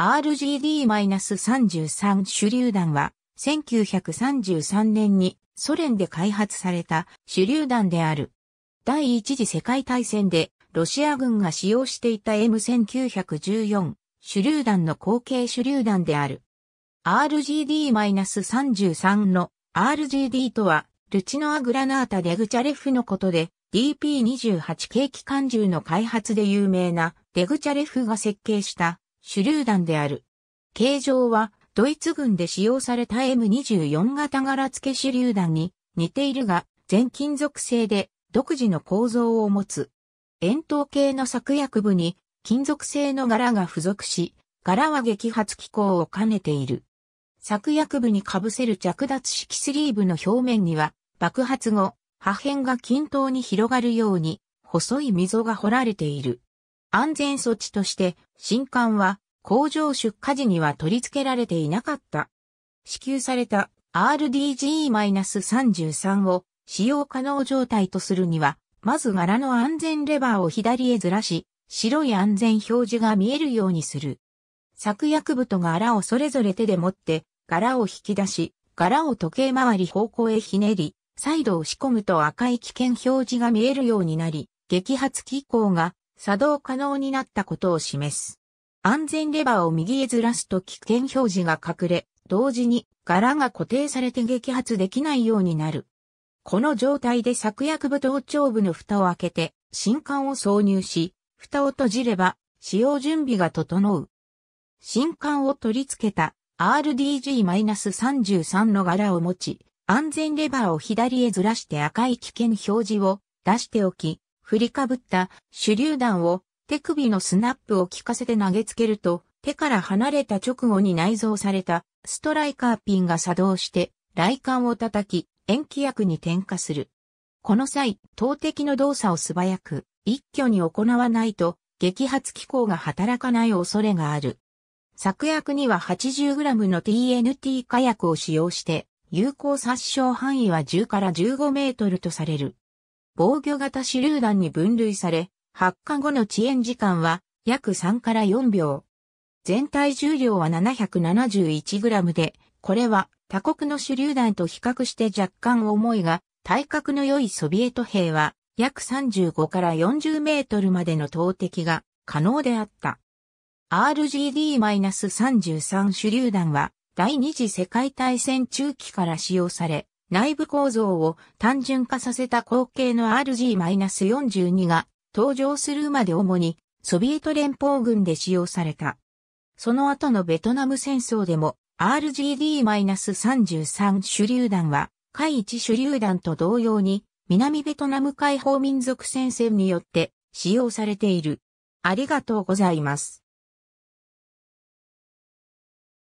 RGD-33 手榴弾は、1933年にソ連で開発された手榴弾である。第一次世界大戦でロシア軍が使用していた M1914 手榴弾の後継手榴弾である。RGD-33 の RGD とはルチノア・グラナータ・デグチャレフのことで DP28 系機関銃の開発で有名なデグチャレフが設計した手榴弾である。形状は、ドイツ軍で使用された M24 型柄付け手榴弾に似ているが、全金属製で独自の構造を持つ。円筒形の作薬部に金属製の柄が付属し、柄は激発機構を兼ねている。作薬部に被せる着脱式スリーブの表面には、爆発後、破片が均等に広がるように、細い溝が掘られている。安全措置として、新刊は工場出荷時には取り付けられていなかった。支給された r d g 3 3を使用可能状態とするには、まず柄の安全レバーを左へずらし、白い安全表示が見えるようにする。作薬部と柄をそれぞれ手で持って、柄を引き出し、柄を時計回り方向へひねり、再度押し込むと赤い危険表示が見えるようになり、激発機構が作動可能になったことを示す。安全レバーを右へずらすと危険表示が隠れ、同時に柄が固定されて撃発できないようになる。この状態で作薬部頭頂部の蓋を開けて、新管を挿入し、蓋を閉じれば、使用準備が整う。新管を取り付けた RDG-33 の柄を持ち、安全レバーを左へずらして赤い危険表示を出しておき、振りかぶった手榴弾を手首のスナップを効かせて投げつけると、手から離れた直後に内蔵されたストライカーピンが作動して雷管を叩き、塩基薬に点火する。この際、投擲の動作を素早く、一挙に行わないと、激発機構が働かない恐れがある。作薬には 80g の TNT 火薬を使用して、有効殺傷範囲は10から15メートルとされる。防御型手榴弾に分類され、発火後の遅延時間は約3から4秒。全体重量は 771g で、これは他国の手榴弾と比較して若干重いが、体格の良いソビエト兵は約35から40メートルまでの投擲が可能であった。RGD-33 手榴弾は第二次世界大戦中期から使用され、内部構造を単純化させた後継の RG-42 が登場するまで主にソビエト連邦軍で使用された。その後のベトナム戦争でも RGD-33 手榴弾は海一手榴弾と同様に南ベトナム解放民族戦線によって使用されている。ありがとうございます。